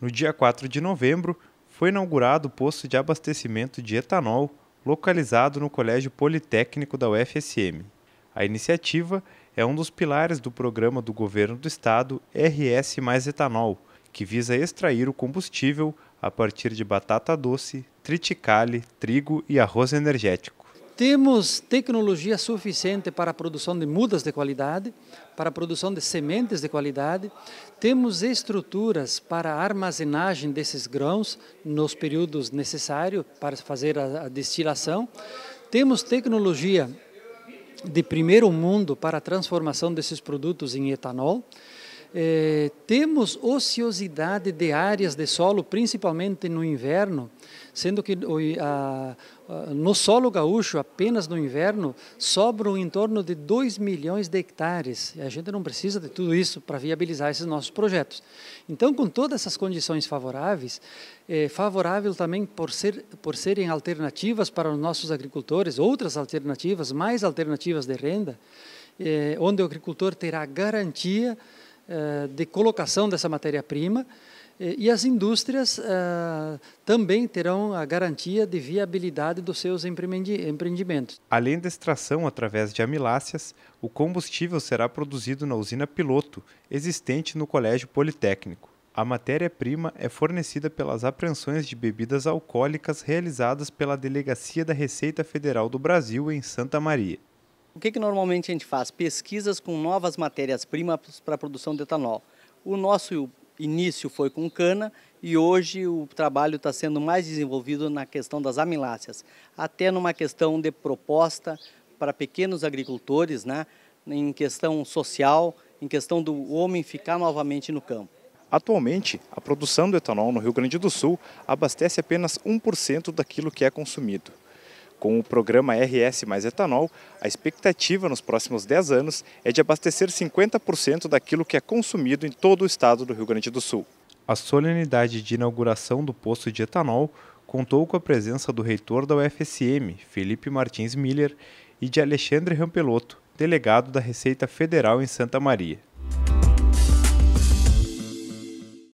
No dia 4 de novembro, foi inaugurado o posto de abastecimento de etanol localizado no Colégio Politécnico da UFSM. A iniciativa é um dos pilares do programa do governo do estado RS Mais Etanol, que visa extrair o combustível a partir de batata doce, triticale, trigo e arroz energético. Temos tecnologia suficiente para a produção de mudas de qualidade, para a produção de sementes de qualidade. Temos estruturas para a armazenagem desses grãos nos períodos necessários para fazer a destilação. Temos tecnologia de primeiro mundo para a transformação desses produtos em etanol. É, temos ociosidade de áreas de solo, principalmente no inverno, sendo que a, a, no solo gaúcho, apenas no inverno, sobram em torno de 2 milhões de hectares. E a gente não precisa de tudo isso para viabilizar esses nossos projetos. Então, com todas essas condições favoráveis, é favorável também por, ser, por serem alternativas para os nossos agricultores, outras alternativas, mais alternativas de renda, é, onde o agricultor terá garantia eh, de colocação dessa matéria-prima eh, e as indústrias eh, também terão a garantia de viabilidade dos seus empreendimentos. Além da extração através de amiláceas, o combustível será produzido na usina piloto existente no Colégio Politécnico. A matéria-prima é fornecida pelas apreensões de bebidas alcoólicas realizadas pela Delegacia da Receita Federal do Brasil em Santa Maria. O que, que normalmente a gente faz? Pesquisas com novas matérias-primas para a produção de etanol. O nosso início foi com cana e hoje o trabalho está sendo mais desenvolvido na questão das amiláceas, até numa questão de proposta para pequenos agricultores, né, em questão social, em questão do homem ficar novamente no campo. Atualmente, a produção do etanol no Rio Grande do Sul abastece apenas 1% daquilo que é consumido. Com o programa RS Mais Etanol, a expectativa nos próximos 10 anos é de abastecer 50% daquilo que é consumido em todo o estado do Rio Grande do Sul. A solenidade de inauguração do posto de etanol contou com a presença do reitor da UFSM, Felipe Martins Miller, e de Alexandre Rampeloto, delegado da Receita Federal em Santa Maria.